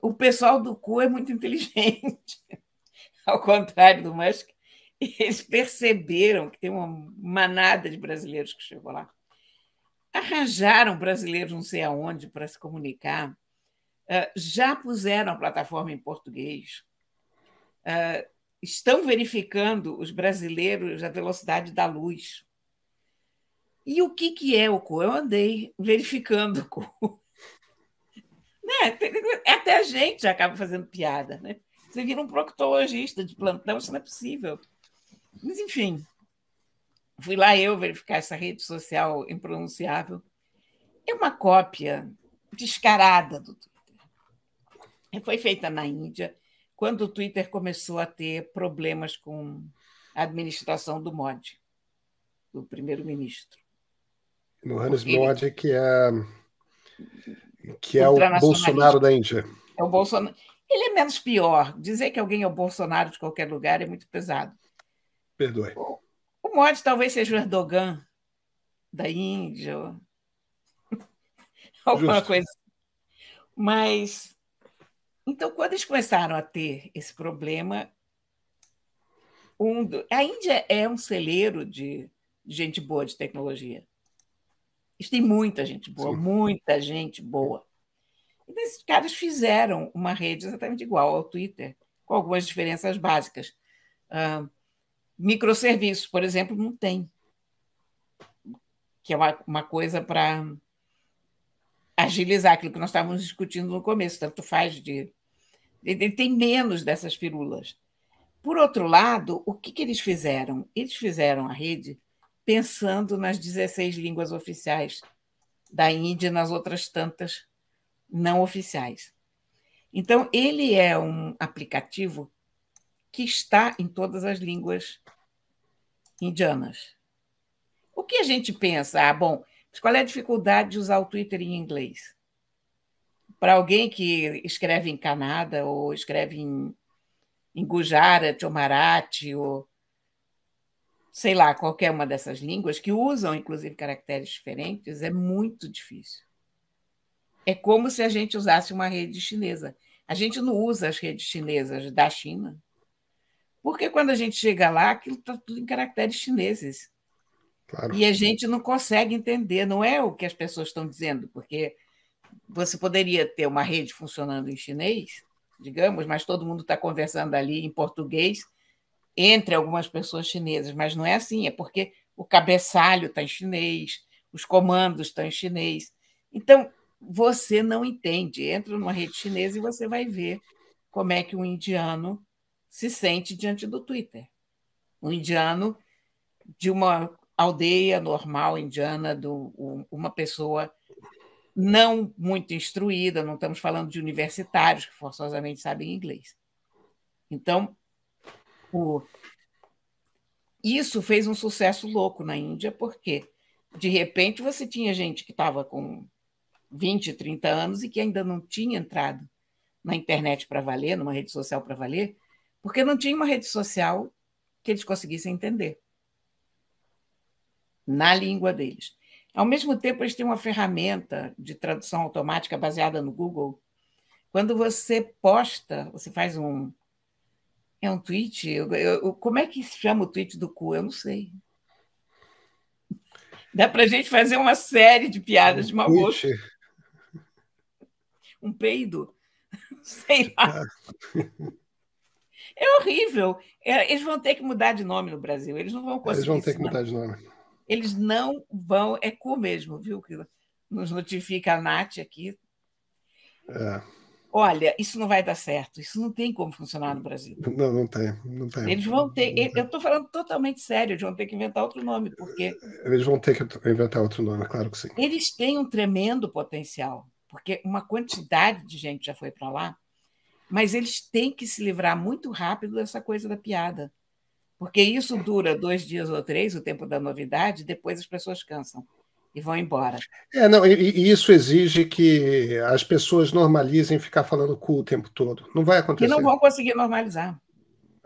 o pessoal do cu é muito inteligente. Ao contrário do Musk, eles perceberam que tem uma manada de brasileiros que chegou lá. Arranjaram brasileiros não sei aonde para se comunicar. Ah, já puseram a plataforma em português. Ah, estão verificando os brasileiros a velocidade da luz. E o que, que é o cu? Eu andei verificando o cu. Né? É até a gente acaba fazendo piada. Né? Você vira um proctologista de plantão, isso não é possível. Mas, enfim, fui lá eu verificar essa rede social impronunciável. É uma cópia descarada do Twitter. Foi feita na Índia, quando o Twitter começou a ter problemas com a administração do Modi, do primeiro-ministro. Johannes Modi, que é que é o Bolsonaro da Índia. É o Bolsonaro. Ele é menos pior. Dizer que alguém é o Bolsonaro de qualquer lugar é muito pesado. Perdoe. O, o Modi talvez seja o Erdogan da Índia, ou... alguma Justo. coisa. Assim. Mas. Então, quando eles começaram a ter esse problema, um do... a Índia é um celeiro de gente boa de tecnologia. Isso tem muita gente boa, Sim. muita gente boa. E esses caras fizeram uma rede exatamente igual ao Twitter, com algumas diferenças básicas. Uh, microserviços, por exemplo, não tem. Que é uma, uma coisa para agilizar aquilo que nós estávamos discutindo no começo, tanto faz de. Ele tem menos dessas firulas. Por outro lado, o que, que eles fizeram? Eles fizeram a rede pensando nas 16 línguas oficiais da Índia e nas outras tantas não oficiais. Então, ele é um aplicativo que está em todas as línguas indianas. O que a gente pensa? Ah, bom, qual é a dificuldade de usar o Twitter em inglês? Para alguém que escreve em Canadá ou escreve em, em Gujarat ou Marathi ou sei lá, qualquer uma dessas línguas, que usam inclusive caracteres diferentes, é muito difícil. É como se a gente usasse uma rede chinesa. A gente não usa as redes chinesas da China, porque quando a gente chega lá, aquilo está tudo em caracteres chineses. Claro. E a gente não consegue entender, não é o que as pessoas estão dizendo, porque você poderia ter uma rede funcionando em chinês, digamos, mas todo mundo está conversando ali em português entre algumas pessoas chinesas, mas não é assim, é porque o cabeçalho está em chinês, os comandos estão em chinês. Então, você não entende. Entra numa rede chinesa e você vai ver como é que um indiano se sente diante do Twitter. Um indiano de uma aldeia normal indiana, do, uma pessoa não muito instruída, não estamos falando de universitários que forçosamente sabem inglês. Então, Tipo, isso fez um sucesso louco na Índia, porque de repente você tinha gente que estava com 20, 30 anos e que ainda não tinha entrado na internet para valer, numa rede social para valer, porque não tinha uma rede social que eles conseguissem entender na língua deles. Ao mesmo tempo, eles têm uma ferramenta de tradução automática baseada no Google. Quando você posta, você faz um, é um tweet? Eu, eu, como é que se chama o tweet do cu? Eu não sei. Dá para a gente fazer uma série de piadas um de mau gosto. Um peido? Sei lá. Ah. É horrível. É, eles vão ter que mudar de nome no Brasil. Eles não vão conseguir. É, eles vão ter que mudar de nome. Eles não vão. É cu mesmo, viu? Que nos notifica a Nath aqui. É olha, isso não vai dar certo, isso não tem como funcionar no Brasil. Não, não tem, não tem. Eles vão ter, eu estou falando totalmente sério, eles vão ter que inventar outro nome, porque... Eles vão ter que inventar outro nome, claro que sim. Eles têm um tremendo potencial, porque uma quantidade de gente já foi para lá, mas eles têm que se livrar muito rápido dessa coisa da piada, porque isso dura dois dias ou três, o tempo da novidade, depois as pessoas cansam e vão embora. É, não, e, e, isso exige que as pessoas normalizem ficar falando cu o tempo todo. Não vai acontecer. E não vão conseguir normalizar.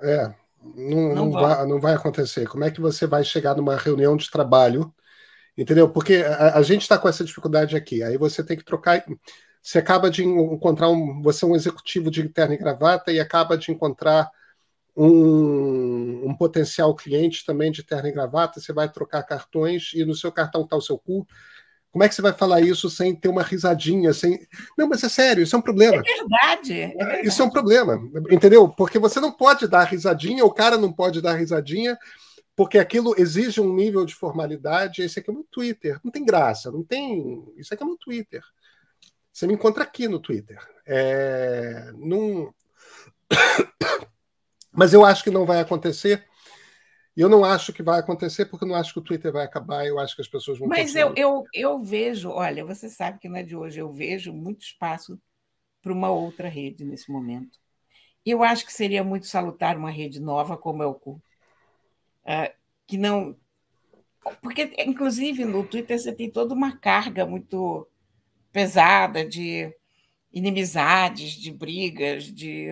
É, não, não, não vai, não vai acontecer. Como é que você vai chegar numa reunião de trabalho, entendeu? Porque a, a gente está com essa dificuldade aqui. Aí você tem que trocar. Você acaba de encontrar um. Você é um executivo de terno e gravata e acaba de encontrar um, um, potencial cliente também de terno e gravata, você vai trocar cartões e no seu cartão está o seu cu. Como é que você vai falar isso sem ter uma risadinha? Sem... Não, mas é sério, isso é um problema. É verdade, é, é verdade. Isso é um problema, entendeu? Porque você não pode dar risadinha, o cara não pode dar risadinha, porque aquilo exige um nível de formalidade. Esse aqui é o meu Twitter. Não tem graça, não tem. Isso aqui é o meu Twitter. Você me encontra aqui no Twitter. É... Não. Mas eu acho que não vai acontecer. E eu não acho que vai acontecer, porque eu não acho que o Twitter vai acabar, eu acho que as pessoas vão. Mas eu, eu, eu vejo, olha, você sabe que não é de hoje, eu vejo muito espaço para uma outra rede nesse momento. E eu acho que seria muito salutar uma rede nova como é o CU, ah, que não. Porque, inclusive, no Twitter você tem toda uma carga muito pesada de inimizades, de brigas, de,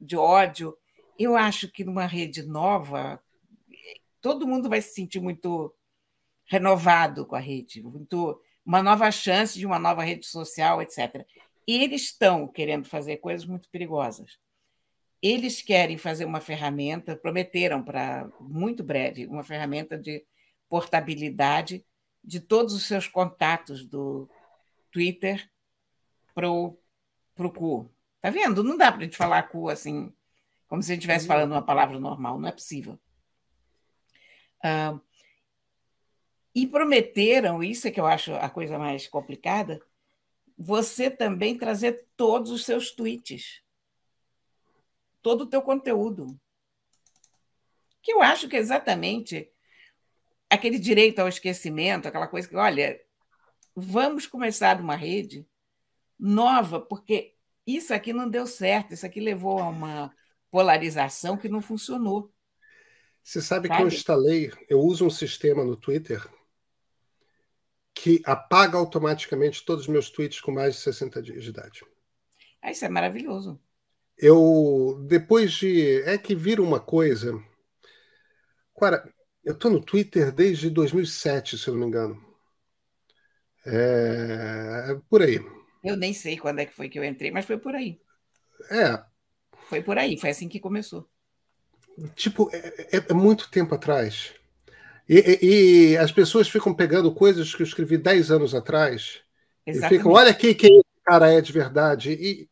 de ódio eu acho que numa rede nova, todo mundo vai se sentir muito renovado com a rede, muito, uma nova chance de uma nova rede social, etc. E eles estão querendo fazer coisas muito perigosas. Eles querem fazer uma ferramenta, prometeram para muito breve, uma ferramenta de portabilidade de todos os seus contatos do Twitter para o cu. Tá vendo? Não dá para a gente falar cu assim como se a gente estivesse falando uma palavra normal, não é possível. Ah, e prometeram, isso é que eu acho a coisa mais complicada, você também trazer todos os seus tweets, todo o teu conteúdo. Que eu acho que é exatamente aquele direito ao esquecimento, aquela coisa que, olha, vamos começar uma rede nova, porque isso aqui não deu certo, isso aqui levou a uma polarização que não funcionou. Você sabe, sabe que eu instalei, eu uso um sistema no Twitter que apaga automaticamente todos os meus tweets com mais de 60 dias de idade. Ah, isso é maravilhoso. Eu, depois de. É que vira uma coisa. Cara, eu estou no Twitter desde 2007, se eu não me engano. É, é, por aí. Eu nem sei quando é que foi que eu entrei, mas foi por aí. É, foi por aí, foi assim que começou. Tipo, é, é, é muito tempo atrás. E, e, e, as pessoas ficam pegando coisas que eu escrevi 10 anos atrás Exatamente. e ficam, olha aqui quem esse cara é de verdade. E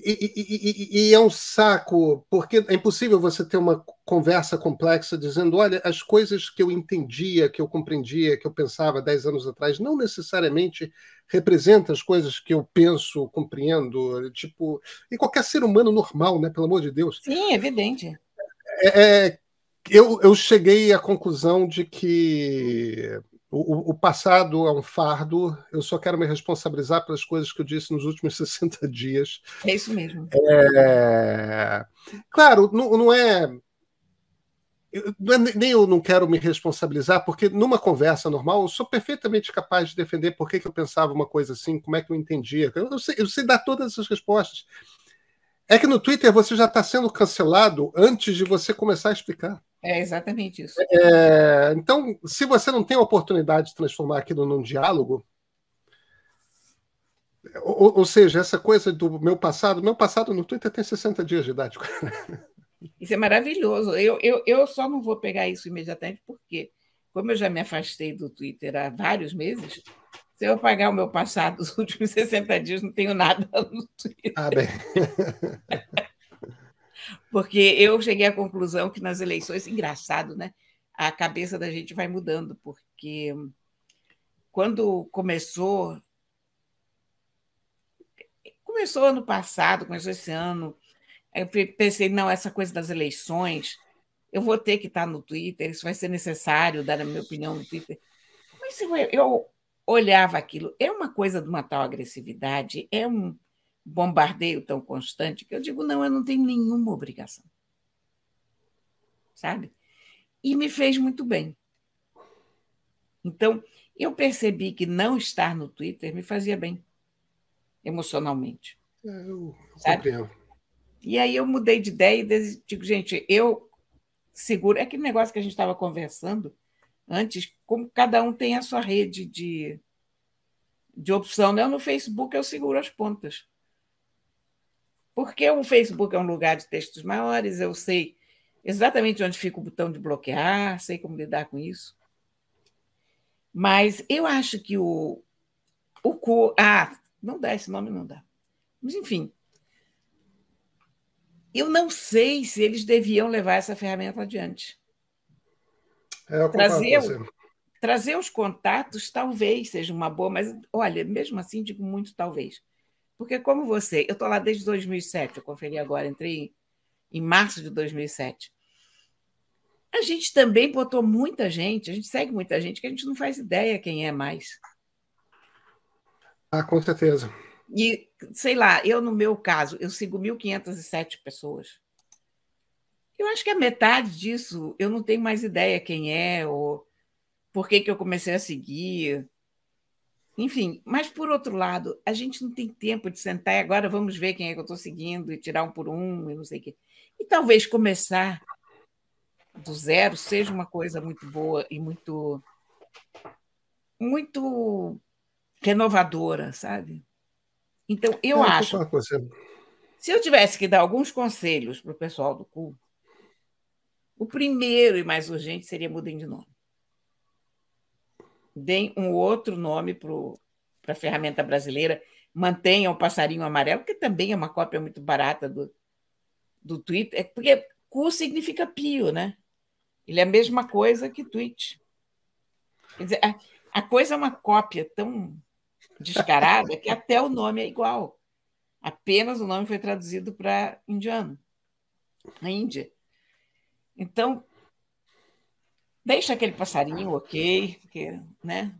e, e, e, é um saco, porque é impossível você ter uma conversa complexa dizendo: olha, as coisas que eu entendia, que eu compreendia, que eu pensava 10 anos atrás, não necessariamente representam as coisas que eu penso, compreendo, tipo, e qualquer ser humano normal, né? Pelo amor de Deus. Sim, evidente. É, é eu, eu cheguei à conclusão de que o, o, passado é um fardo, eu só quero me responsabilizar pelas coisas que eu disse nos últimos 60 dias. É isso mesmo. É... Claro, não, não, é... é nem eu não quero me responsabilizar, porque numa conversa normal eu sou perfeitamente capaz de defender por que, que eu pensava uma coisa assim, como é que eu entendia. Eu sei, eu sei dar todas as respostas. É que no Twitter você já está sendo cancelado antes de você começar a explicar. É exatamente isso. É, então, se você não tem a oportunidade de transformar aquilo num diálogo, ou, ou, seja, essa coisa do meu passado, meu passado no Twitter tem 60 dias de idade. Isso é maravilhoso. Eu, eu, eu só não vou pegar isso imediatamente, porque, como eu já me afastei do Twitter há vários meses, se eu pagar o meu passado dos últimos 60 dias, não tenho nada no Twitter. Ah, bem. Porque eu cheguei à conclusão que nas eleições, engraçado, né? A cabeça da gente vai mudando, porque quando começou. Começou ano passado, começou esse ano. Eu pensei, não, essa coisa das eleições, eu vou ter que estar no Twitter, isso vai ser necessário, dar a minha opinião no Twitter. Mas eu, eu olhava aquilo. É uma coisa de uma tal agressividade, é um bombardeio tão constante que eu digo: não, eu não tenho nenhuma obrigação. Sabe? E me fez muito bem. Então, eu percebi que não estar no Twitter me fazia bem, emocionalmente. É, eu, sabe? E aí eu mudei de ideia e digo, gente, eu seguro. É aquele negócio que a gente estava conversando Antes, como cada um tem a sua rede de, de opção, Eu né? no Facebook eu seguro as pontas. Porque o Facebook é um lugar de textos maiores, eu sei exatamente onde fica o botão de bloquear, sei como lidar com isso. Mas eu acho que o. o ah, não dá esse nome, não dá. Mas, enfim. Eu não sei se eles deviam levar essa ferramenta adiante. É, trazer, trazer os contatos talvez seja uma boa, mas olha, mesmo assim digo muito talvez. Porque como você, eu estou lá desde 2007, eu conferi agora, entrei em, em março de 2007. A gente também botou muita gente, a gente segue muita gente que a gente não faz ideia quem é mais. Ah, com certeza. E, sei lá, eu no meu caso, eu sigo 1.507 pessoas. Eu acho que a metade disso eu não tenho mais ideia quem é ou por que, que eu comecei a seguir. Enfim, mas por outro lado, a gente não tem tempo de sentar e agora vamos ver quem é que eu estou seguindo e tirar um por um e não sei o quê. E talvez começar do zero seja uma coisa muito boa e muito muito renovadora, sabe? Então, eu, é, eu acho. Se eu tivesse que dar alguns conselhos para o pessoal do culto, o primeiro e mais urgente seria mudem de nome. Deem um outro nome para a ferramenta brasileira, mantenham o passarinho amarelo, que também é uma cópia muito barata do, do Twitter, é, porque cu significa pio, né? Ele é a mesma coisa que tweet. Quer dizer, a, a coisa é uma cópia tão descarada que até o nome é igual. Apenas o nome foi traduzido para indiano, na Índia. Então, deixa aquele passarinho, ok, porque, né?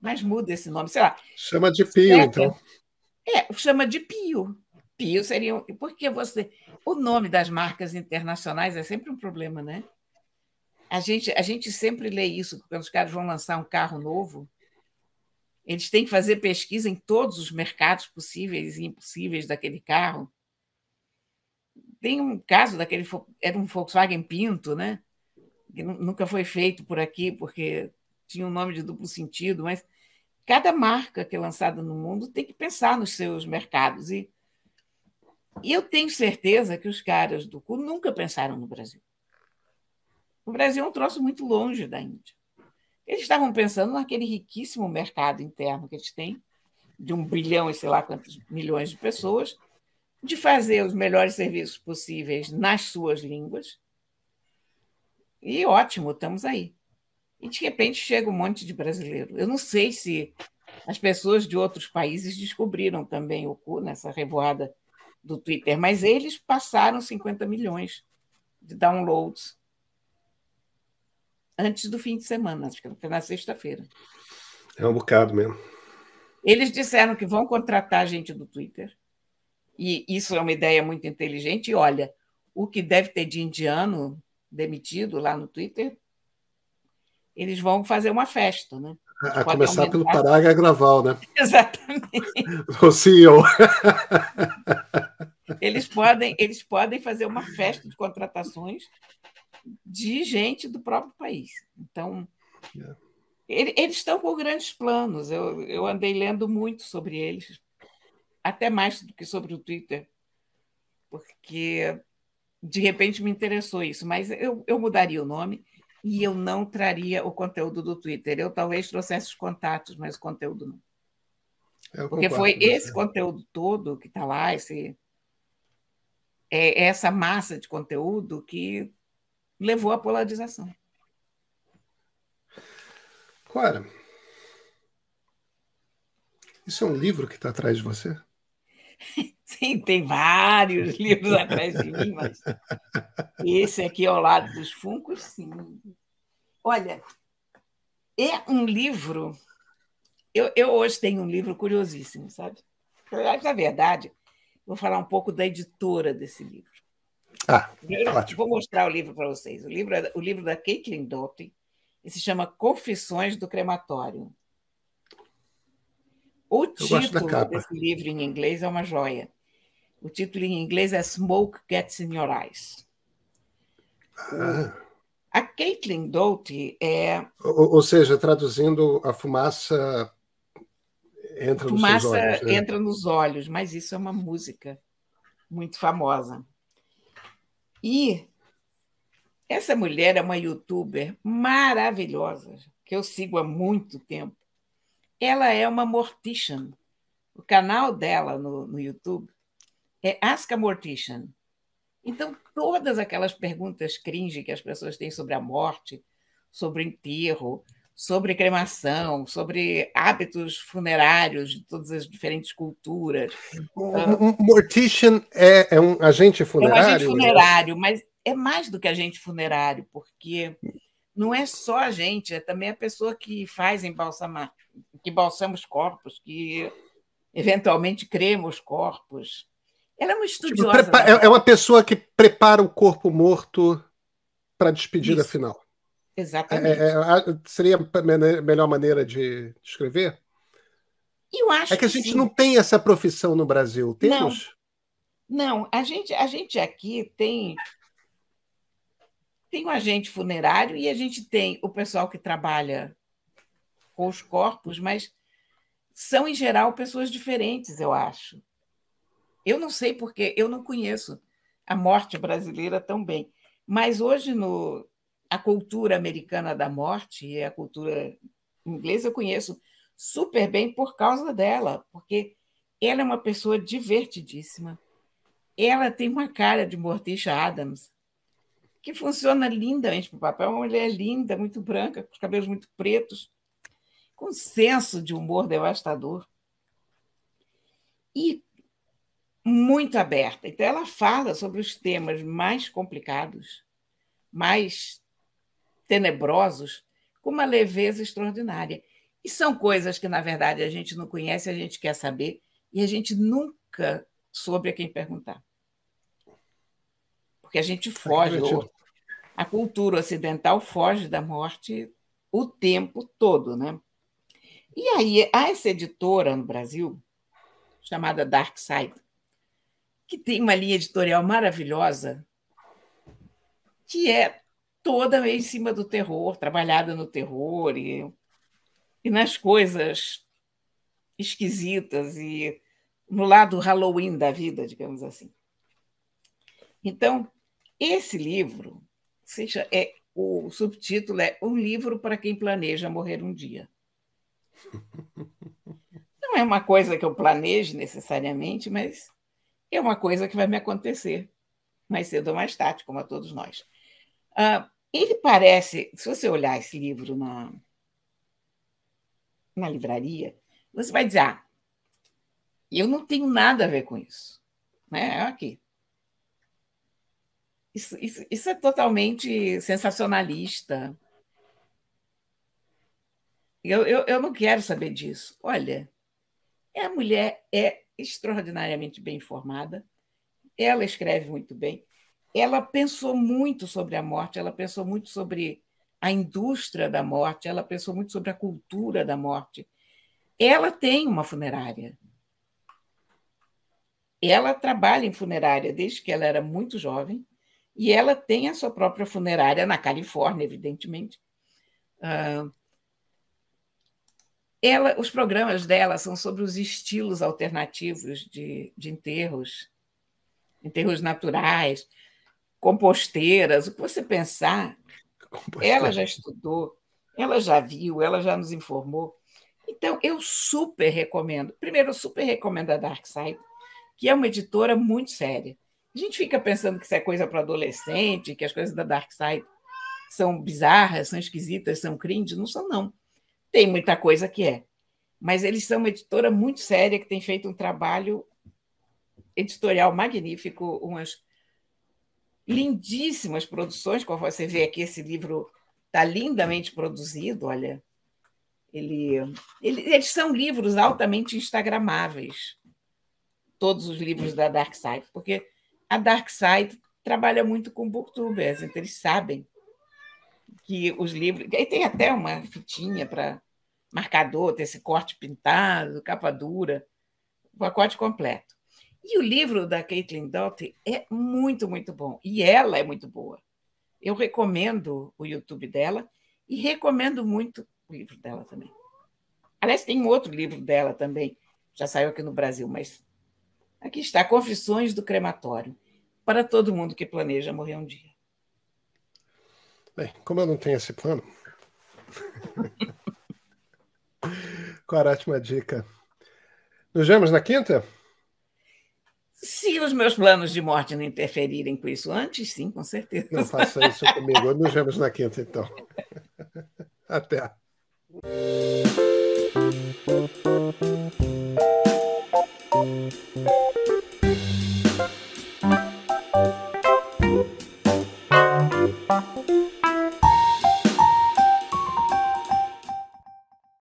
Mas muda esse nome, sei lá. Chama de pio, Seca. então. É, chama de pio. Pio seria. Porque você. O nome das marcas internacionais é sempre um problema, né? A gente, a gente sempre lê isso, quando os caras vão lançar um carro novo, eles têm que fazer pesquisa em todos os mercados possíveis e impossíveis daquele carro. Tem um caso daquele. Era um Volkswagen Pinto, né? Que nunca foi feito por aqui, porque tinha um nome de duplo sentido, mas cada marca que é lançada no mundo tem que pensar nos seus mercados. E, e eu tenho certeza que os caras do cu nunca pensaram no Brasil. O Brasil é um troço muito longe da Índia. Eles estavam pensando naquele riquíssimo mercado interno que eles têm, de um bilhão e sei lá quantos milhões de pessoas, de fazer os melhores serviços possíveis nas suas línguas. E ótimo, estamos aí. E de repente chega um monte de brasileiro. Eu não sei se as pessoas de outros países descobriram também o cu nessa revoada do Twitter, mas eles passaram 50 milhões de downloads antes do fim de semana, acho que na sexta-feira. É um bocado mesmo. Eles disseram que vão contratar gente do Twitter e isso é uma ideia muito inteligente. E olha, o que deve ter de indiano demitido lá no Twitter, eles vão fazer uma festa, né? A, começar aumentar. pelo Pará Graval, né? Exatamente. O CEO. Eles podem, eles podem fazer uma festa de contratações de gente do próprio país. Então, yeah. É. eles estão com grandes planos. Eu, eu andei lendo muito sobre eles até mais do que sobre o Twitter, porque de repente me interessou isso, mas eu, eu mudaria o nome e eu não traria o conteúdo do Twitter. Eu talvez trouxesse os contatos, mas o conteúdo não. Eu porque foi esse conteúdo todo que está lá, esse, é, é, essa massa de conteúdo que levou à polarização. Cora, isso é um livro que está atrás de você? Sim, tem vários livros atrás de mim, mas esse aqui ao lado dos Funcos, sim. Olha, é um livro. Eu, eu hoje tenho um livro curiosíssimo, sabe? Na verdade, vou falar um pouco da editora desse livro. Ah, eu, tá ótimo. Vou mostrar o livro para vocês. O livro, é o livro é da Caitlin e se chama Confissões do Crematório. O título desse livro em inglês é uma joia. O título em inglês é Smoke Gets in Your Eyes. Ah. A Caitlin Doughty é. Ou, ou, seja, traduzindo, a fumaça entra a fumaça nos olhos. Né? entra nos olhos, mas isso é uma música muito famosa. E essa mulher é uma youtuber maravilhosa, que eu sigo há muito tempo. Ela é uma mortician. O canal dela no, no YouTube é Ask a Mortician. Então, todas aquelas perguntas cringe que as pessoas têm sobre a morte, sobre enterro, sobre cremação, sobre hábitos funerários de todas as diferentes culturas. mortician é, é, um agente funerário? É um agente né? funerário, mas é mais do que agente funerário, porque não é só a gente, é também a pessoa que faz embalsamar que balsamos corpos, que eventualmente cremos corpos. Ela é uma tipo, estudiosa. Né? É, é uma pessoa que prepara o corpo morto para a despedida Isso. final. Exatamente. É, é, é seria a melhor maneira de descrever? Eu acho é que a gente sim. não tem essa profissão no Brasil, temos? Não, não a, gente, a gente aqui tem tem o agente funerário e a gente tem o pessoal que trabalha com os corpos, mas são, em geral, pessoas diferentes, eu acho. Eu não sei porque eu não conheço a morte brasileira tão bem, mas hoje no, a cultura americana da morte e a cultura inglesa eu conheço super bem por causa dela, porque ela é uma pessoa divertidíssima. Ela tem uma cara de Morticia Adams, que funciona lindamente para o papel. É uma mulher linda, muito branca, com os cabelos muito pretos, com senso de humor devastador e muito aberta. Então, ela fala sobre os temas mais complicados, mais tenebrosos, com uma leveza extraordinária. E são coisas que, na verdade, a gente não conhece, a gente quer saber e a gente nunca soube a quem perguntar. Porque a gente tá foge. ou, a cultura ocidental foge da morte o tempo todo, né? E aí, há essa editora no Brasil, chamada Dark Side, que tem uma linha editorial maravilhosa, que é toda meio em cima do terror, trabalhada no terror e, e nas coisas esquisitas e no lado Halloween da vida, digamos assim. Então, esse livro, seja, é, o subtítulo é Um Livro para Quem Planeja Morrer um Dia. Não é uma coisa que eu planeje necessariamente, mas é uma coisa que vai me acontecer mais cedo ou mais tarde, como a todos nós. Uh, ele parece, se você olhar esse livro na, na livraria, você vai dizer: ah, eu não tenho nada a ver com isso. Né? É aqui. Isso, isso, isso é totalmente sensacionalista. Eu, eu, eu não quero saber disso. Olha, a mulher é extraordinariamente bem informada, ela escreve muito bem, ela pensou muito sobre a morte, ela pensou muito sobre a indústria da morte, ela pensou muito sobre a cultura da morte. Ela tem uma funerária. Ela trabalha em funerária desde que ela era muito jovem e ela tem a sua própria funerária na Califórnia, evidentemente. Uh, ela, os programas dela são sobre os estilos alternativos de, de enterros, enterros naturais, composteiras, o que você pensar. Ela já estudou, ela já viu, ela já nos informou. Então, eu super recomendo. Primeiro, eu super recomendo a Dark Side, que é uma editora muito séria. A gente fica pensando que isso é coisa para adolescente, que as coisas da Dark Side são bizarras, são esquisitas, são cringe. Não são, não. Tem muita coisa que é. Mas eles são uma editora muito séria que tem feito um trabalho editorial magnífico, umas lindíssimas produções, como você vê aqui, esse livro está lindamente produzido, olha. Ele, ele, eles são livros altamente instagramáveis, todos os livros da Dark Side, porque a Dark Side trabalha muito com booktubers, então eles sabem que os livros. Aí tem até uma fitinha para marcador, tem esse corte pintado, capa dura, o pacote completo. E o livro da Caitlin Doughty é muito, muito bom. E ela é muito boa. Eu recomendo o YouTube dela e recomendo muito o livro dela também. Aliás, tem um outro livro dela também, já saiu aqui no Brasil, mas aqui está: Confissões do Crematório para todo mundo que planeja morrer um dia. Bem, como eu não tenho esse plano, qual a ótima dica? Nos vemos na quinta? Se os meus planos de morte não interferirem com isso antes, sim, com certeza. Não faça isso comigo. Nos vemos na quinta, então. Até. Thank you.